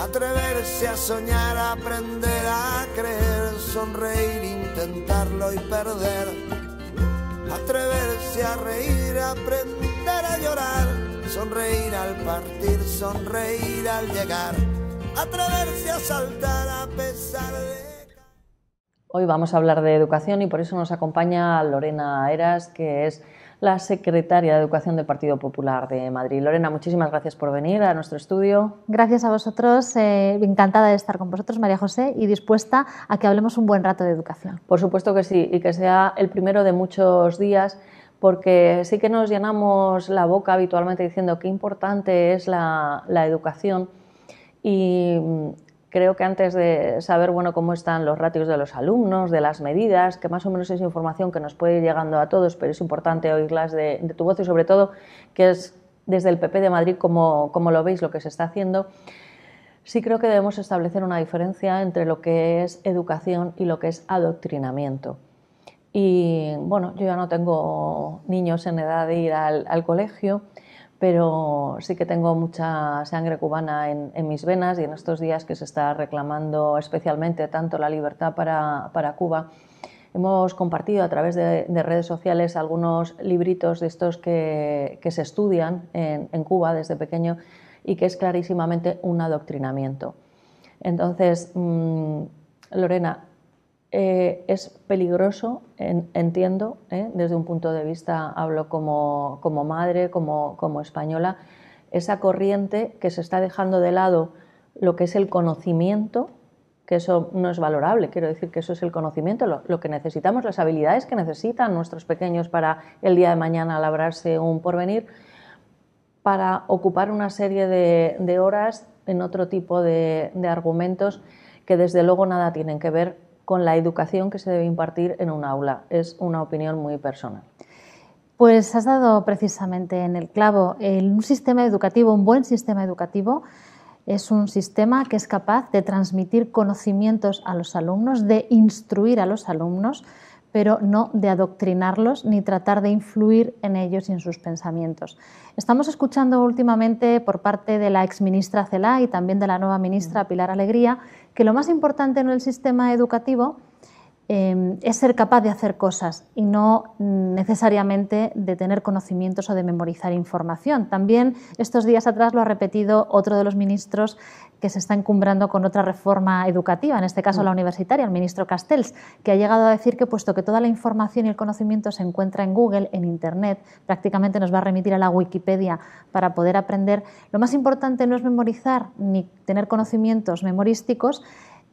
Atreverse a soñar, aprender a creer, sonreír, intentarlo y perder. Atreverse a reír, aprender a llorar, sonreír al partir, sonreír al llegar. Atreverse a saltar a pesar de... Hoy vamos a hablar de educación y por eso nos acompaña Lorena Eras, que es la secretaria de Educación del Partido Popular de Madrid. Lorena, muchísimas gracias por venir a nuestro estudio. Gracias a vosotros, eh, encantada de estar con vosotros, María José, y dispuesta a que hablemos un buen rato de educación. Por supuesto que sí, y que sea el primero de muchos días porque sí que nos llenamos la boca habitualmente diciendo qué importante es la, la educación y Creo que antes de saber bueno, cómo están los ratios de los alumnos, de las medidas, que más o menos es información que nos puede ir llegando a todos, pero es importante oírlas de, tu voz y sobre todo que es desde el PP de Madrid cómo, cómo lo veis, lo que se está haciendo. Sí creo que debemos establecer una diferencia entre lo que es educación y lo que es adoctrinamiento. Y bueno, yo ya no tengo niños en edad de ir al colegio, pero sí que tengo mucha sangre cubana en, mis venas y en estos días que se está reclamando especialmente tanto la libertad para, Cuba, hemos compartido a través de, redes sociales algunos libritos de estos que, se estudian en, Cuba desde pequeño y que es clarísimamente un adoctrinamiento. Entonces, mm, Lorena, eh, es peligroso, entiendo, ¿eh? desde un punto de vista, hablo como, madre, como, española, esa corriente que se está dejando de lado lo que es el conocimiento, que eso no es valorable, quiero decir que eso es el conocimiento, lo, que necesitamos, las habilidades que necesitan nuestros pequeños para el día de mañana labrarse un porvenir, para ocupar una serie de, horas en otro tipo de, de argumentos que desde luego nada tienen que ver con la educación que se debe impartir en un aula. Es una opinión muy personal. Pues has dado precisamente en el clavo. Un sistema educativo, un buen sistema educativo, es un sistema que es capaz de transmitir conocimientos a los alumnos, de instruir a los alumnos, pero no de adoctrinarlos ni tratar de influir en ellos y en sus pensamientos. Estamos escuchando últimamente por parte de la ex ministra Celá y también de la nueva ministra mm. Pilar Alegría que lo más importante en el sistema educativo Em, es ser capaz de hacer cosas y no mm, necesariamente de tener conocimientos o de memorizar información. También estos días atrás lo ha repetido otro de los ministros que se está encumbrando con otra reforma educativa, en este caso mm. la universitaria, el ministro Castells, que ha llegado a decir que puesto que toda la información y el conocimiento se encuentra en Google, en Internet, prácticamente nos va a remitir a la Wikipedia para poder aprender, lo más importante no es memorizar ni tener conocimientos memorísticos,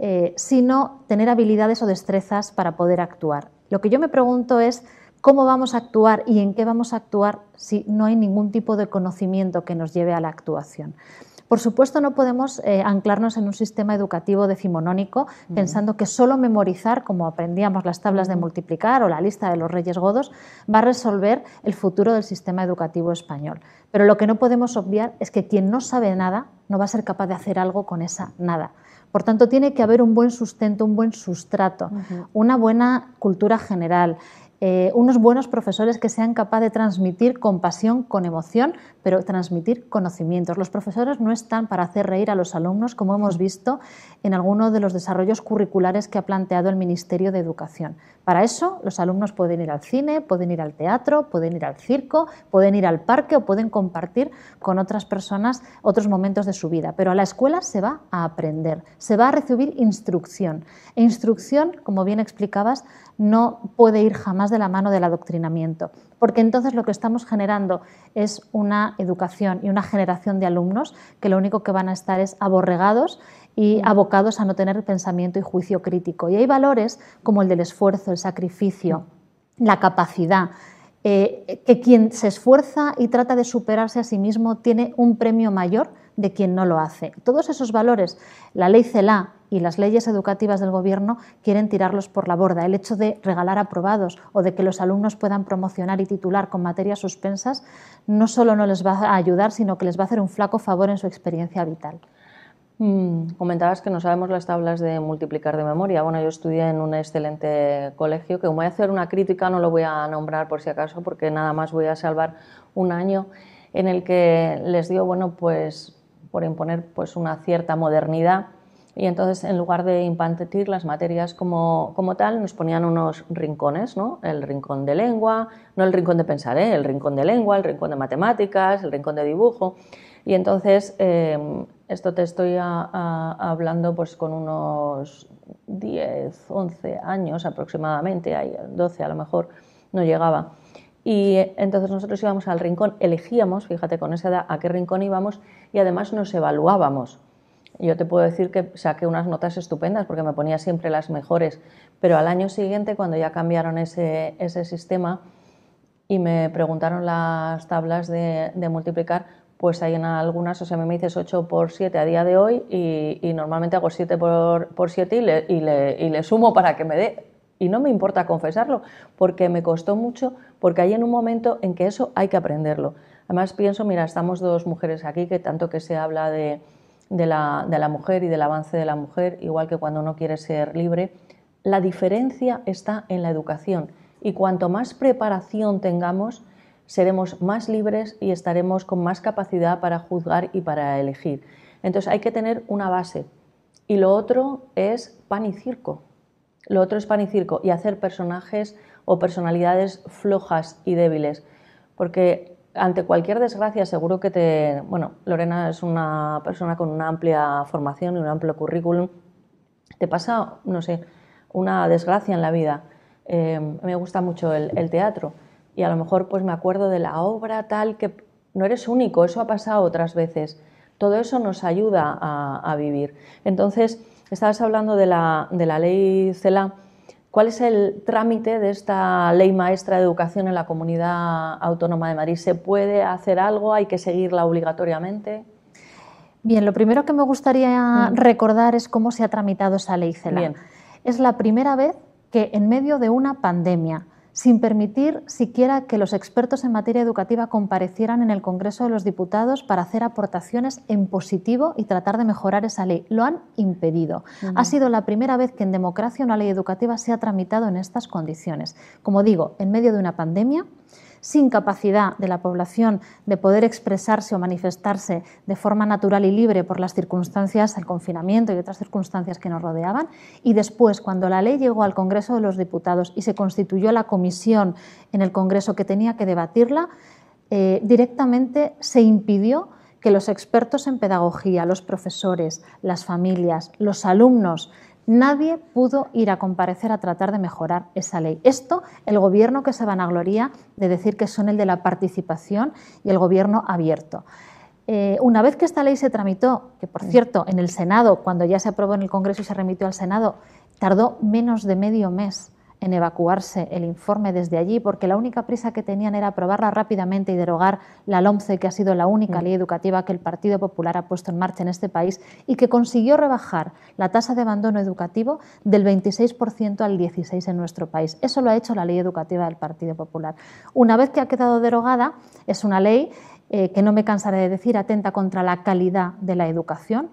eh, sino tener habilidades o destrezas para poder actuar. Lo que yo me pregunto es cómo vamos a actuar y en qué vamos a actuar si no hay ningún tipo de conocimiento que nos lleve a la actuación. Por supuesto, no podemos eh, anclarnos en un sistema educativo decimonónico pensando que solo memorizar, como aprendíamos las tablas de multiplicar o la lista de los Reyes Godos, va a resolver el futuro del sistema educativo español. Pero lo que no podemos obviar es que quien no sabe nada no va a ser capaz de hacer algo con esa nada. Por tanto, tiene que haber un buen sustento, un buen sustrato, una buena cultura general. Eh, unos buenos profesores que sean capaces de transmitir con pasión, con emoción, pero transmitir conocimientos. Los profesores no están para hacer reír a los alumnos, como hemos visto en alguno de los desarrollos curriculares que ha planteado el Ministerio de Educación. Para eso, los alumnos pueden ir al cine, pueden ir al teatro, pueden ir al circo, pueden ir al parque o pueden compartir con otras personas otros momentos de su vida. Pero a la escuela se va a aprender, se va a recibir instrucción. E instrucción, como bien explicabas, no puede ir jamás de la mano del adoctrinamiento, porque entonces lo que estamos generando es una educación y una generación de alumnos que lo único que van a estar es aborregados y mm. abocados a no tener pensamiento y juicio crítico. Y hay valores como el del esfuerzo, el sacrificio, mm. la capacidad, eh, que quien se esfuerza y trata de superarse a sí mismo tiene un premio mayor de quien no lo hace. Todos esos valores, la ley CELA, y las leyes educativas del gobierno quieren tirarlos por la borda. El hecho de regalar aprobados o de que los alumnos puedan promocionar y titular con materias suspensas no solo no les va a ayudar, sino que les va a hacer un flaco favor en su experiencia vital. Mm, comentabas que no sabemos las tablas de multiplicar de memoria. Bueno, yo estudié en un excelente colegio, que voy a hacer una crítica, no lo voy a nombrar por si acaso, porque nada más voy a salvar un año en el que les dio, bueno, pues por imponer pues una cierta modernidad y entonces, en lugar de impartir las materias como, como tal, nos ponían unos rincones, ¿no? El rincón de lengua, no el rincón de pensar, ¿eh? el rincón de lengua, el rincón de matemáticas, el rincón de dibujo. Y entonces, em, esto te estoy hablando pues con unos 10, 11 años aproximadamente, 12 a lo mejor, no llegaba. Y eh, entonces nosotros íbamos al rincón, elegíamos, fíjate con esa edad, a qué rincón íbamos y además nos evaluábamos yo te puedo decir que saqué unas notas estupendas porque me ponía siempre las mejores, pero al año siguiente, cuando ya cambiaron ese, ese sistema y me preguntaron las tablas de, de multiplicar, pues hay en algunas, o sea, me dices 8 por 7 a día de hoy y, y normalmente hago 7 por, por 7 y le, y, le, y le, sumo para que me dé. Y no me importa confesarlo, porque me costó mucho, porque hay en un momento en que eso hay que aprenderlo. Además pienso, mira, estamos dos mujeres aquí, que tanto que se habla de, de la, de la mujer y del avance de la mujer, igual que cuando uno quiere ser libre, la diferencia está en la educación y cuanto más preparación tengamos, seremos más libres y estaremos con más capacidad para juzgar y para elegir. Entonces hay que tener una base. Y lo otro es pan y circo. Lo otro es pan y circo y hacer personajes o personalidades flojas y débiles. Porque ante cualquier desgracia, seguro que te. Bueno, Lorena es una persona con una amplia formación y un amplio currículum. Te pasa, no sé, una desgracia en la vida. Eh, me gusta mucho el, teatro y a lo mejor pues me acuerdo de la obra tal que no eres único, eso ha pasado otras veces. Todo eso nos ayuda a, a vivir. Entonces, estabas hablando de la, de la ley CELA ¿Cuál es el trámite de esta ley maestra de educación en la comunidad autónoma de Madrid? ¿Se puede hacer algo? ¿Hay que seguirla obligatoriamente? Bien, lo primero que me gustaría mm. recordar es cómo se ha tramitado esa ley CELA. Bien. Es la primera vez que en medio de una pandemia, sin permitir siquiera que los expertos en materia educativa comparecieran en el Congreso de los Diputados para hacer aportaciones en positivo y tratar de mejorar esa ley. Lo han impedido. Ha sido la primera vez que en democracia una ley educativa se ha tramitado en estas condiciones. Como digo, en medio de una pandemia, sin capacidad de la población de poder expresarse o manifestarse de forma natural y libre por las circunstancias del confinamiento y otras circunstancias que nos rodeaban. Y después, cuando la ley llegó al Congreso de los Diputados y se constituyó la comisión en el Congreso que tenía que debatirla, eh, directamente se impidió que los expertos en pedagogía, los profesores, las familias, los alumnos, Nadie pudo ir a comparecer a tratar de mejorar esa ley. Esto el gobierno que se vanagloría de decir que son el de la participación y el gobierno abierto. Eh, una vez que esta ley se tramitó, que por cierto en el Senado, cuando ya se aprobó en el Congreso y se remitió al Senado, tardó menos de medio mes en evacuarse el informe desde allí, porque la única prisa que tenían era aprobarla rápidamente y derogar la LOMCE, que ha sido la única mm. ley educativa que el Partido Popular ha puesto en marcha en este país y que consiguió rebajar la tasa de abandono educativo del 26% al 16% en nuestro país. Eso lo ha hecho la ley educativa del Partido Popular. Una vez que ha quedado derogada, es una ley eh, que no me cansaré de decir, atenta contra la calidad de la educación,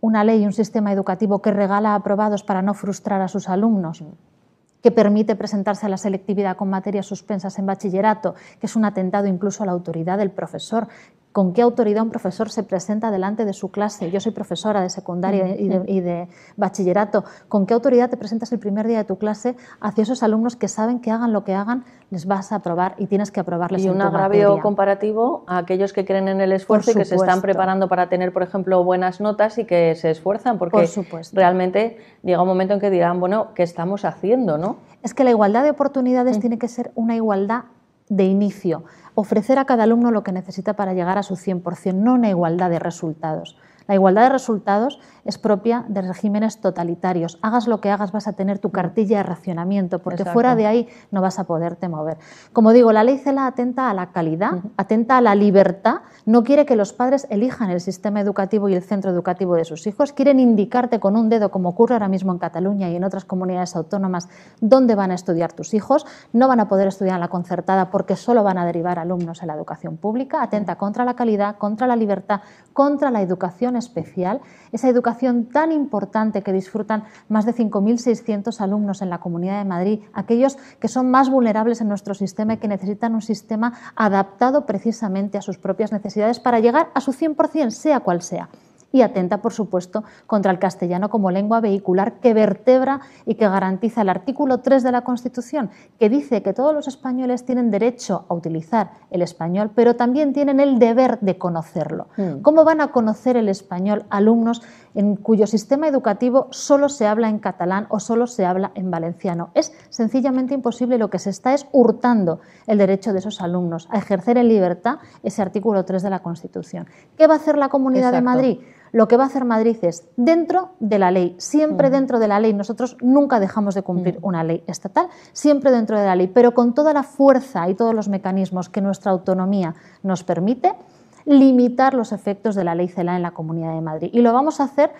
una ley y un sistema educativo que regala aprobados para no frustrar a sus alumnos que permite presentarse a la selectividad con materias suspensas en bachillerato, que es un atentado incluso a la autoridad del profesor, con qué autoridad un profesor se presenta delante de su clase. Yo soy profesora de secundaria mm, y, de, bachillerato. ¿Con qué autoridad te presentas el primer día de tu clase hacia esos alumnos que saben que hagan lo que hagan, les vas a aprobar y tienes que aprobarles? Y un agravio comparativo a aquellos que creen en el esfuerzo y que se están preparando para tener, por ejemplo, buenas notas y que se esfuerzan, porque realmente llega un momento en que dirán, bueno, ¿qué estamos haciendo? ¿no? Es que la igualdad de oportunidades mm. tiene que ser una igualdad de inicio ofrecer a cada alumno lo que necesita para llegar a su 100%, no una igualdad de resultados, la igualdad de resultados es propia de regímenes totalitarios. Hagas lo que hagas, vas a tener tu cartilla de racionamiento, porque fuera de ahí no vas a poderte mover. Como digo, la ley CELA atenta a la calidad, atenta a la libertad, no quiere que los padres elijan el sistema educativo y el centro educativo de sus hijos, quieren indicarte con un dedo, como ocurre ahora mismo en Cataluña y en otras comunidades autónomas, dónde van a estudiar tus hijos, no van a poder estudiar en la concertada porque solo van a derivar alumnos en la educación pública, atenta contra la calidad, contra la libertad, contra la educación especial, esa educación tan importante que disfrutan más de 5.600 alumnos en la Comunidad de Madrid, aquellos que son más vulnerables en nuestro sistema y que necesitan un sistema adaptado precisamente a sus propias necesidades para llegar a su 100%, sea cual sea y atenta, por supuesto, contra el castellano como lengua vehicular que vertebra y que garantiza el artículo 3 de la Constitución, que dice que todos los españoles tienen derecho a utilizar el español, pero también tienen el deber de conocerlo. Mm. ¿Cómo van a conocer el español alumnos en cuyo sistema educativo solo se habla en catalán o solo se habla en valenciano? Es sencillamente imposible. Lo que se está es hurtando el derecho de esos alumnos a ejercer en libertad ese artículo 3 de la Constitución. ¿Qué va a hacer la Comunidad de Madrid? lo que va a hacer Madrid es dentro de la ley, siempre mm. dentro de la ley. Nosotros nunca dejamos de cumplir mm. una ley estatal, siempre dentro de la ley, pero con toda la fuerza y todos los mecanismos que nuestra autonomía nos permite limitar los efectos de la ley CELA en la Comunidad de Madrid. Y lo vamos a hacer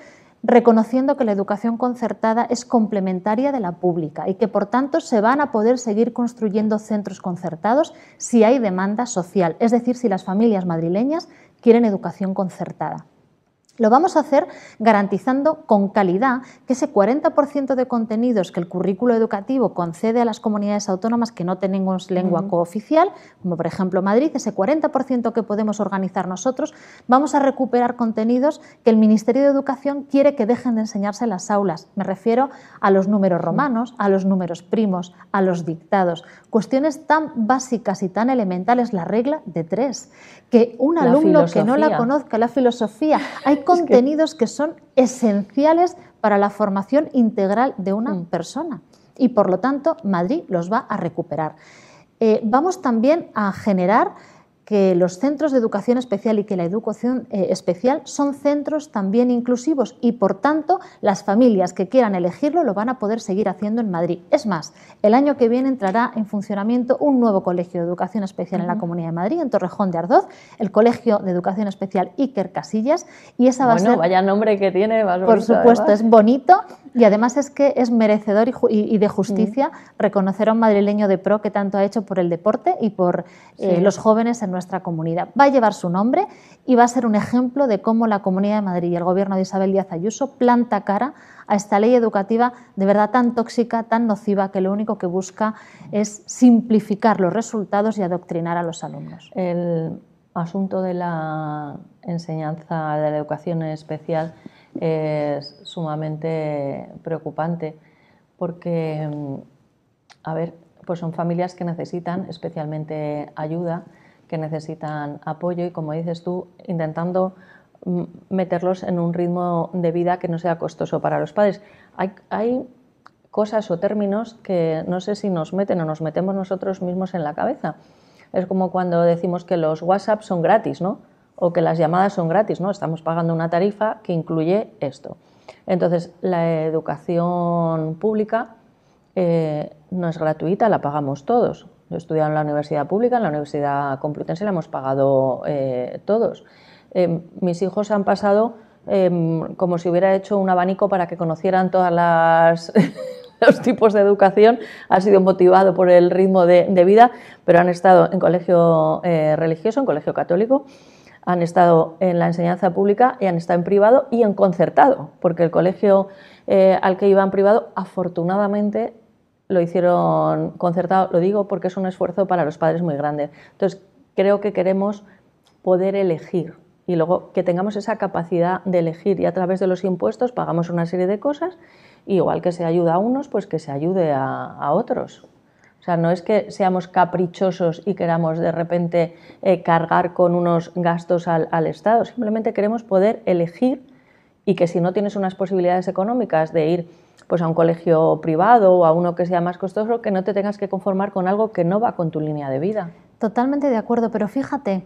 reconociendo que la educación concertada es complementaria de la pública y que, por tanto, se van a poder seguir construyendo centros concertados si hay demanda social, es decir, si las familias madrileñas quieren educación concertada. Lo vamos a hacer garantizando con calidad que ese 40% de contenidos que el currículo educativo concede a las comunidades autónomas que no tenemos lengua cooficial, como por ejemplo Madrid, ese 40% que podemos organizar nosotros, vamos a recuperar contenidos que el Ministerio de Educación quiere que dejen de enseñarse en las aulas. Me refiero a los números romanos, a los números primos, a los dictados. Cuestiones tan básicas y tan elementales, la regla de tres, que un alumno que no la conozca, la filosofía, hay contenidos que... son esenciales para la formación integral de una mm. persona y por lo tanto Madrid los va a recuperar. Eh, vamos también a generar que los centros de educación especial y que la educación eh, especial son centros también inclusivos y, por tanto, las familias que quieran elegirlo lo van a poder seguir haciendo en Madrid. Es más, el año que viene entrará en funcionamiento un nuevo colegio de educación especial en la Comunidad de Madrid, en Torrejón de Ardoz, el Colegio de Educación Especial Iker Casillas, y esa va a vaya nombre que tiene, Por supuesto, es bonito y además es que es merecedor y, de justicia mm. reconocer a un madrileño de pro que tanto ha hecho por el deporte y por eh, los jóvenes en nuestra comunidad. Va a llevar su nombre y va a ser un ejemplo de cómo la Comunidad de Madrid y el Gobierno de Isabel Díaz Ayuso planta cara a esta ley educativa de verdad tan tóxica, tan nociva, que lo único que busca es simplificar los resultados y adoctrinar a los alumnos. El asunto de la enseñanza de la educación especial es sumamente preocupante porque, mm, a ver, pues son familias que necesitan especialmente ayuda, que necesitan apoyo y, como dices tú, intentando mm, meterlos en un ritmo de vida que no sea costoso para los padres. Hay, hay, cosas o términos que no sé si nos meten o nos metemos nosotros mismos en la cabeza. Es como cuando decimos que los WhatsApp son gratis, ¿no? o que las llamadas son gratis, ¿no? Estamos pagando una tarifa que incluye esto. Entonces, la educación pública eh, no es gratuita, la pagamos todos. Yo he estudiado en la universidad pública, en la universidad complutense la hemos pagado eh, todos. Em, mis hijos han pasado em, como si hubiera hecho un abanico para que conocieran todas los tipos de educación, ha sido motivado por el ritmo de, vida, pero han estado en colegio eh, religioso, en colegio católico, han estado en la enseñanza pública y han estado en privado y en concertado, porque el colegio eh, al que iban privado, afortunadamente, lo hicieron concertado. Lo digo porque es un esfuerzo para los padres muy grande. Entonces, creo que queremos poder elegir y luego que tengamos esa capacidad de elegir y a través de los impuestos pagamos una serie de cosas, igual que se ayuda a unos, pues que se ayude a otros. O sea, no es que seamos caprichosos y queramos de repente eh, cargar con unos gastos al, Estado, simplemente queremos poder elegir y que si no tienes unas posibilidades económicas de ir pues, a un colegio privado o a uno que sea más costoso, que no te tengas que conformar con algo que no va con tu línea de vida. Totalmente de acuerdo, pero fíjate,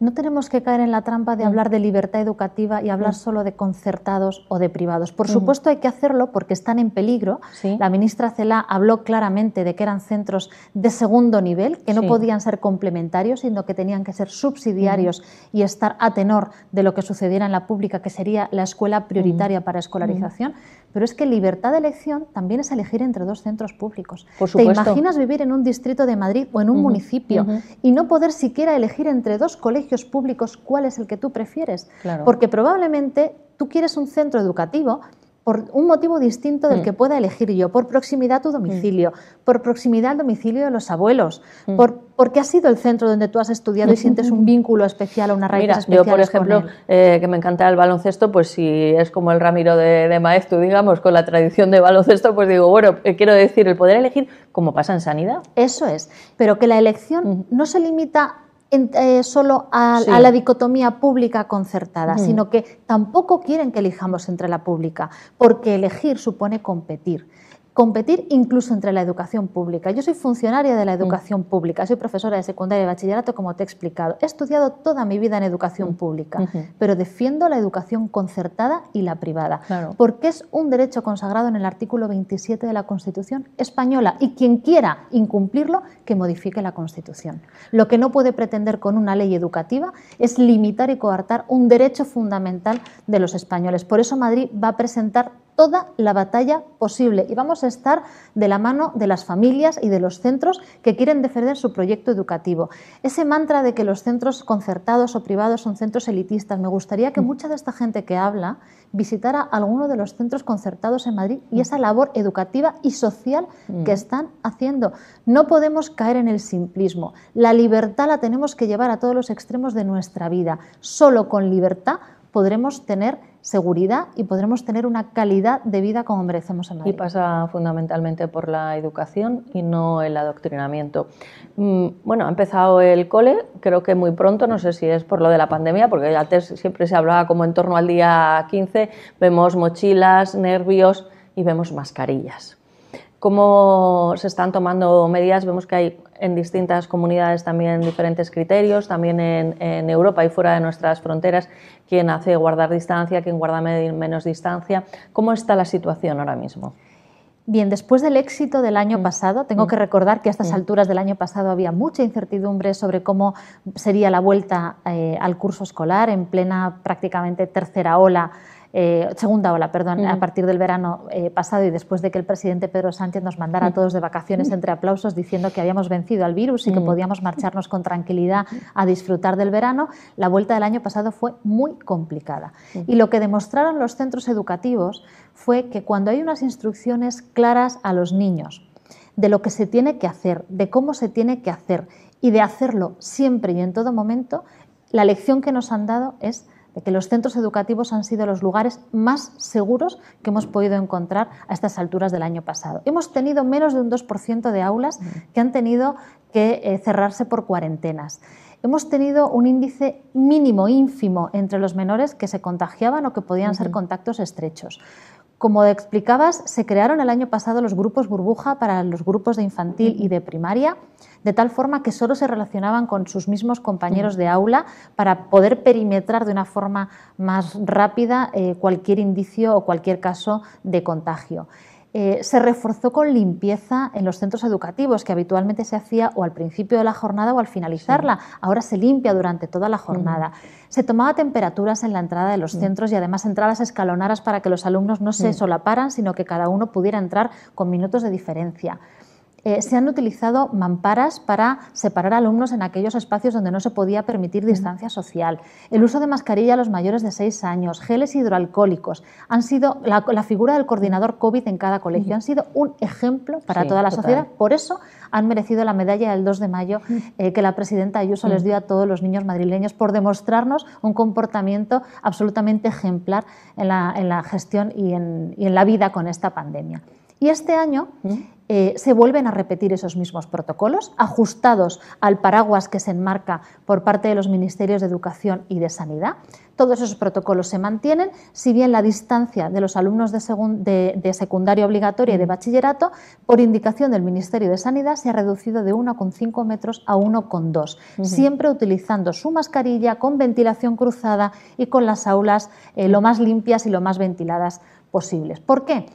no tenemos que caer en la trampa de mm. hablar de libertad educativa y hablar mm. solo de concertados o de privados. Por mm. supuesto hay que hacerlo porque están en peligro. La ministra Cela habló claramente de que eran centros de segundo nivel, que no podían ser complementarios, sino que tenían que ser subsidiarios y estar a tenor de lo que sucediera en la pública, que sería la escuela prioritaria para escolarización. Pero es que libertad de elección también es elegir entre dos centros públicos. Te imaginas vivir en un distrito de Madrid o en un municipio y no poder siquiera elegir entre dos colegios públicos cuál es el que tú prefieres. Porque probablemente tú quieres un centro educativo por un motivo distinto del mm. que pueda elegir yo, por proximidad a tu mm. domicilio, por proximidad al domicilio de los abuelos, mm. por porque ha sido el centro donde tú has estudiado y sientes un vínculo especial o una raíz especial? Yo, por ejemplo, eh, que me encanta el baloncesto, pues si es como el Ramiro de, de tú digamos, con la tradición de baloncesto, pues digo, bueno, eh, quiero decir, el poder elegir como pasa en sanidad. Eso es, pero que la elección no se limita eh, solo a, la dicotomía pública concertada, sino que tampoco quieren que elijamos entre la pública, porque elegir supone competir competir incluso entre la educación pública. Yo soy funcionaria de la educación pública, soy profesora de secundaria y bachillerato, como te he explicado. He estudiado toda mi vida en educación pública, pero defiendo la educación concertada y la privada, porque es un derecho consagrado en el artículo 27 de la Constitución española y quien quiera incumplirlo, que modifique la Constitución. Lo que no puede pretender con una ley educativa es limitar y coartar un derecho fundamental de los españoles. Por eso Madrid va a presentar toda la batalla posible y vamos a estar de la mano de las familias y de los centros que quieren defender su proyecto educativo. Ese mantra de que los centros concertados o privados son centros elitistas, me gustaría que mm. mucha de esta gente que habla visitara alguno de los centros concertados en Madrid y mm. esa labor educativa y social mm. que están haciendo. No podemos caer en el simplismo. La libertad la tenemos que llevar a todos los extremos de nuestra vida. Solo con libertad podremos tener seguridad y podremos tener una calidad de vida como merecemos en Madrid. Y pasa fundamentalmente por la educación y no el adoctrinamiento. Mm, bueno, ha empezado el cole, creo que muy pronto, no sé si es por lo de la pandemia, porque antes siempre se hablaba como en torno al día 15, vemos mochilas, nervios y vemos mascarillas cómo se están tomando medidas. Vemos que hay en distintas comunidades también diferentes criterios, también en, Europa y fuera de nuestras fronteras, quién hace guardar distancia, quién guarda menos distancia. ¿Cómo está la situación ahora mismo? Bien, después del éxito del año mm. pasado, tengo mm. que recordar que a estas mm. alturas del año pasado había mucha incertidumbre sobre cómo sería la vuelta eh, al curso escolar en plena prácticamente tercera ola eh, segunda ola, perdón, a partir del verano eh, pasado y después de que el presidente Pedro Sánchez nos mandara a todos de vacaciones entre aplausos diciendo que habíamos vencido al virus y que podíamos marcharnos con tranquilidad a disfrutar del verano, la vuelta del año pasado fue muy complicada. Y lo que demostraron los centros educativos fue que cuando hay unas instrucciones claras a los niños, de lo que se tiene que hacer, de cómo se tiene que hacer y de hacerlo siempre y en todo momento, la lección que nos han dado es que los centros educativos han sido los lugares más seguros que hemos podido encontrar a estas alturas del año pasado. Hemos tenido menos de un 2% de aulas mm. que han tenido que eh, cerrarse por cuarentenas. Hemos tenido un índice mínimo, ínfimo, entre los menores que se contagiaban o que podían ser contactos estrechos. Como explicabas, se crearon el año pasado los grupos burbuja para los grupos de infantil y de primaria de tal forma que solo se relacionaban con sus mismos compañeros mm. de aula para poder perimetrar de una forma más rápida eh, cualquier indicio o cualquier caso de contagio. Eh, se reforzó con limpieza en los centros educativos, que habitualmente se hacía o al principio de la jornada o al finalizarla. Ahora se limpia durante toda la mm. jornada. Se tomaba temperaturas en la entrada de los mm. centros y además entradas escalonadas para que los alumnos no se solaparan, sino que cada uno pudiera entrar con minutos de diferencia. Eh, se han utilizado mamparas para separar alumnos en aquellos espacios donde no se podía permitir distancia social. El uso de mascarilla a los mayores de 6 años, geles hidroalcohólicos, han sido la, figura del coordinador COVID en cada colegio, han sido un ejemplo para toda la sociedad. Por eso han merecido la medalla del 2 de mayo eh, que la presidenta Ayuso les dio a todos los niños madrileños por demostrarnos un comportamiento absolutamente ejemplar en la, gestión y en, y en la vida con esta pandemia. Y este año eh, se vuelven a repetir esos mismos protocolos, ajustados al paraguas que se enmarca por parte de los ministerios de Educación y de Sanidad. Todos esos protocolos se mantienen, si bien la distancia de los alumnos de, de, secundaria obligatoria y de mm. bachillerato, por indicación del Ministerio de Sanidad, se ha reducido de 1,5 metros a 1,2, siempre utilizando su mascarilla con ventilación cruzada y con las aulas eh, lo más limpias y lo más ventiladas posibles. ¿Por qué?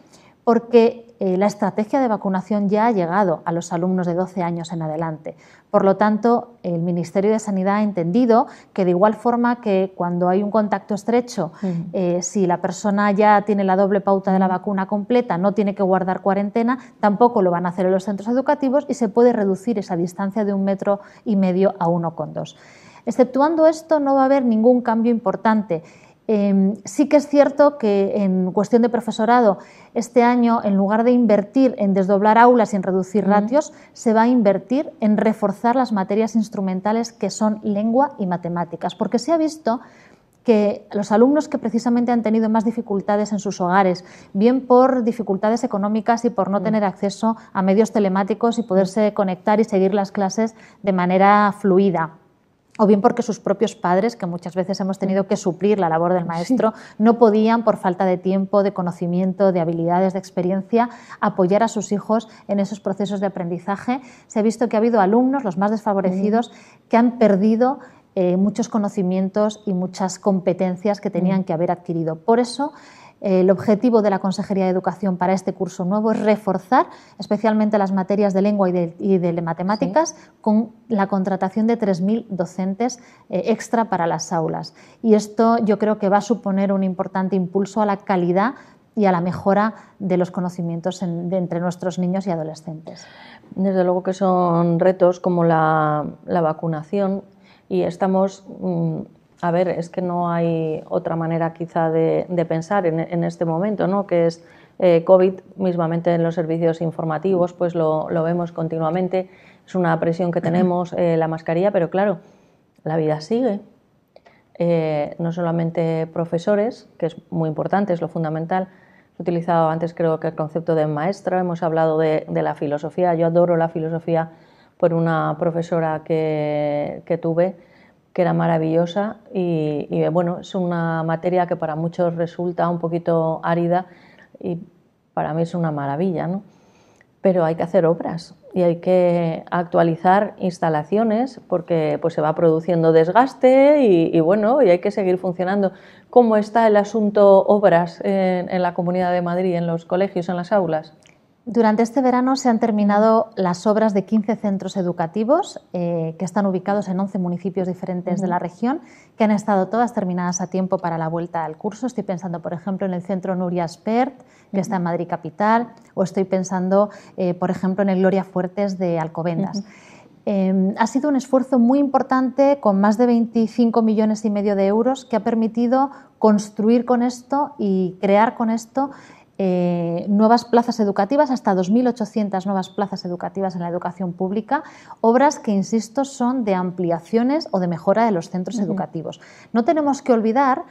Porque eh, la estrategia de vacunación ya ha llegado a los alumnos de 12 años en adelante. Por lo tanto, el Ministerio de Sanidad ha entendido que de igual forma que cuando hay un contacto estrecho, eh, si la persona ya tiene la doble pauta de la vacuna completa, no tiene que guardar cuarentena, tampoco lo van a hacer en los centros educativos y se puede reducir esa distancia de un metro y medio a uno con dos. Exceptuando esto, no va a haber ningún cambio importante. Em, sí que es cierto que en cuestión de profesorado, este año, en lugar de invertir en desdoblar aulas y en reducir ratios, se va a invertir en reforzar las materias instrumentales que son lengua y matemáticas, porque se ha visto que los alumnos que precisamente han tenido más dificultades en sus hogares, bien por dificultades económicas y por no mm. tener acceso a medios telemáticos y poderse mm. conectar y seguir las clases de manera fluida o bien porque sus propios padres, que muchas veces hemos tenido que suplir la labor del maestro, no podían, por falta de tiempo, de conocimiento, de habilidades, de experiencia, apoyar a sus hijos en esos procesos de aprendizaje. Se ha visto que ha habido alumnos, los más desfavorecidos, mm. que han perdido eh, muchos conocimientos y muchas competencias que mm. tenían que haber adquirido. Por eso, el objetivo de la Consejería de Educación para este curso nuevo es reforzar especialmente las materias de lengua y de, matemáticas con la contratación de 3.000 docentes eh, extra para las aulas. Y esto yo creo que va a suponer un importante impulso a la calidad y a la mejora de los conocimientos entre nuestros niños y adolescentes. Desde luego que son retos como la vacunación y estamos mm, a ver, es que no hay otra manera quizá de, pensar en, este momento, ¿no? Que es eh, COVID, mismamente en los servicios informativos, pues lo, vemos continuamente, es una presión que tenemos eh, la mascarilla, pero claro, la vida sigue. Eh, no solamente profesores, que es muy importante, es lo fundamental. He utilizado antes creo que el concepto de maestra, hemos hablado de, la filosofía, yo adoro la filosofía por una profesora que, que tuve que era maravillosa y, bueno, es una materia que para muchos resulta un poquito árida y para mí es una maravilla, Pero hay que hacer obras y hay que actualizar instalaciones porque pues se va produciendo desgaste y, bueno, y hay que seguir funcionando. ¿Cómo está el asunto obras en la Comunidad de Madrid, en los colegios, en las aulas? Durante este verano se han terminado las obras de 15 centros educativos eh, que están ubicados en 11 municipios diferentes de la región, que han estado todas terminadas a tiempo para la vuelta al curso. Estoy pensando, por ejemplo, en el centro Nuria Spert, que está en Madrid Capital, o estoy pensando, eh, por ejemplo, en el Gloria Fuertes de Alcobendas. Em, ha sido un esfuerzo muy importante con más de 25 millones y medio de euros que ha permitido construir con esto y crear con esto eh, nuevas plazas educativas, hasta 2.800 nuevas plazas educativas en la educación pública, obras que, insisto, son de ampliaciones o de mejora de los centros educativos. No tenemos que olvidar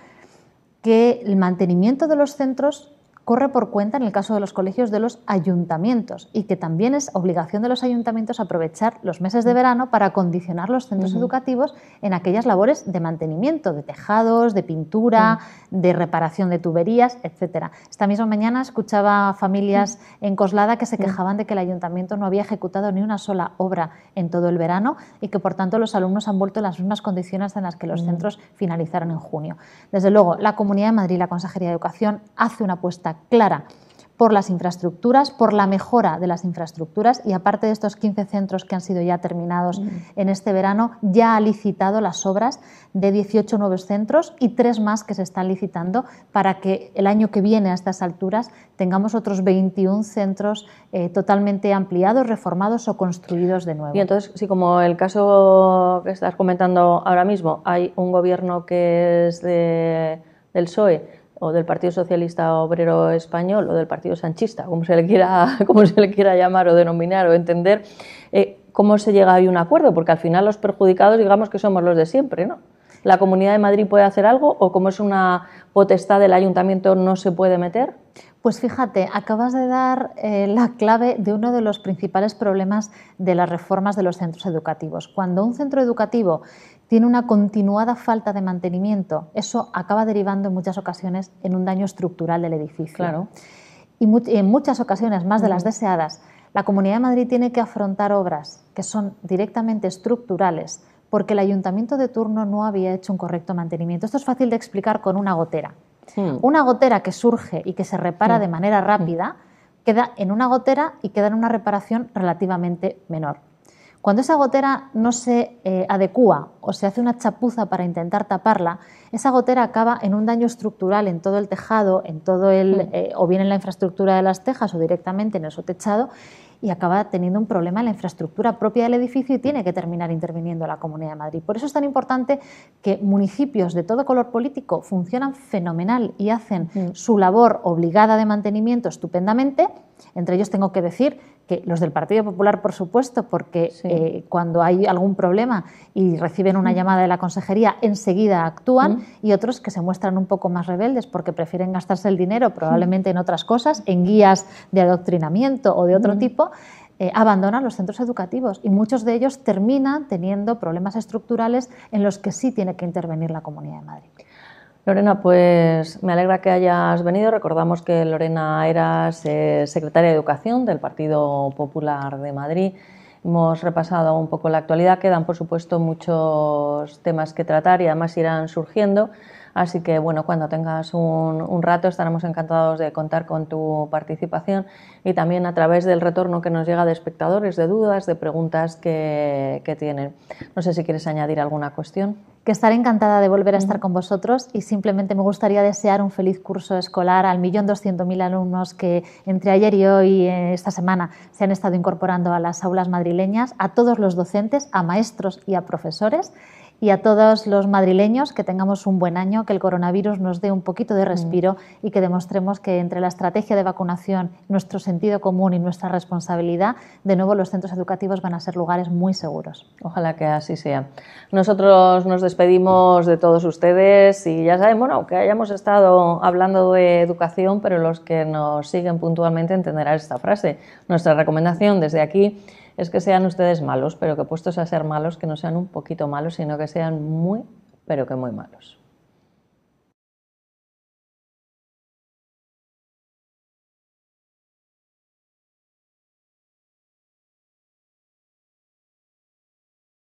que el mantenimiento de los centros corre por cuenta en el caso de los colegios de los ayuntamientos y que también es obligación de los ayuntamientos aprovechar los meses de verano para condicionar los centros educativos en aquellas labores de mantenimiento, de tejados, de pintura, de reparación de tuberías, etc. Esta misma mañana escuchaba familias en Coslada que se quejaban de que el ayuntamiento no había ejecutado ni una sola obra en todo el verano y que por tanto los alumnos han vuelto en las mismas condiciones en las que los centros finalizaron en junio. Desde luego, la Comunidad de Madrid, la Consejería de Educación, hace una apuesta clara por las infraestructuras, por la mejora de las infraestructuras y aparte de estos 15 centros que han sido ya terminados mm. en este verano, ya ha licitado las obras de 18 nuevos centros y tres más que se están licitando para que el año que viene a estas alturas tengamos otros 21 centros eh, totalmente ampliados, reformados o construidos de nuevo. Y entonces, si como el caso que estás comentando ahora mismo, hay un gobierno que es del PSOE, o del Partido Socialista Obrero Español o del Partido Sanchista, como se le quiera, como se le quiera llamar o denominar o entender, eh, cómo se llega a un acuerdo, porque al final los perjudicados digamos que somos los de siempre, ¿no? ¿La Comunidad de Madrid puede hacer algo o como es una potestad del ayuntamiento no se puede meter? Pues fíjate, acabas de dar eh, la clave de uno de los principales problemas de las reformas de los centros educativos. Cuando un centro educativo tiene una continuada falta de mantenimiento. Eso acaba derivando en muchas ocasiones en un daño estructural del edificio. Claro. Y, en muchas ocasiones, más de las mm. deseadas, la Comunidad de Madrid tiene que afrontar obras que son directamente estructurales porque el ayuntamiento de turno no había hecho un correcto mantenimiento. Esto es fácil de explicar con una gotera. Mm. Una gotera que surge y que se repara mm. de manera rápida queda en una gotera y queda en una reparación relativamente menor. Cuando esa gotera no se eh, adecua o se hace una chapuza para intentar taparla, esa gotera acaba en un daño estructural en todo el tejado, en todo el, mm. eh, o bien en la infraestructura de las tejas o directamente en el sotechado y acaba teniendo un problema en la infraestructura propia del edificio y tiene que terminar interviniendo la Comunidad de Madrid. Por eso es tan importante que municipios de todo color político funcionan fenomenal y hacen mm. su labor obligada de mantenimiento estupendamente entre ellos tengo que decir que los del Partido Popular, por supuesto, porque eh, cuando hay algún problema y reciben una mm. llamada de la consejería, enseguida actúan, mm. y otros que se muestran un poco más rebeldes porque prefieren gastarse el dinero mm. probablemente en otras cosas, en guías de adoctrinamiento o de otro tipo. Eh, abandonan los centros educativos y muchos de ellos terminan teniendo problemas estructurales en los que sí tiene que intervenir la Comunidad de Madrid. Lorena, pues me alegra que hayas venido. Recordamos que Lorena eras eh, secretaria de Educación del Partido Popular de Madrid. Hemos repasado un poco la actualidad. Quedan, por supuesto, muchos temas que tratar y además irán surgiendo. Así que bueno, cuando tengas un, rato estaremos encantados de contar con tu participación y también a través del retorno que nos llega de espectadores, de dudas, de preguntas que, que tienen. No sé si quieres añadir alguna cuestión. Que estaré encantada de volver a estar con vosotros y simplemente me gustaría desear un feliz curso escolar al millón doscientos mil alumnos que entre ayer y hoy, eh, esta semana, se han estado incorporando a las aulas madrileñas, a todos los docentes, a maestros y a profesores y a todos los madrileños que tengamos un buen año, que el coronavirus nos dé un poquito de mm. respiro y que demostremos que entre la estrategia de vacunación, nuestro sentido común y nuestra responsabilidad, de nuevo los centros educativos van a ser lugares muy seguros. Ojalá que así sea. Nosotros nos despedimos de todos ustedes y ya saben, bueno, que hayamos estado hablando de educación, pero los que nos siguen puntualmente entenderán esta frase. Nuestra recomendación desde aquí es que sean ustedes malos, pero que puestos a ser malos, que no sean un poquito malos, sino que sean muy, pero que muy malos.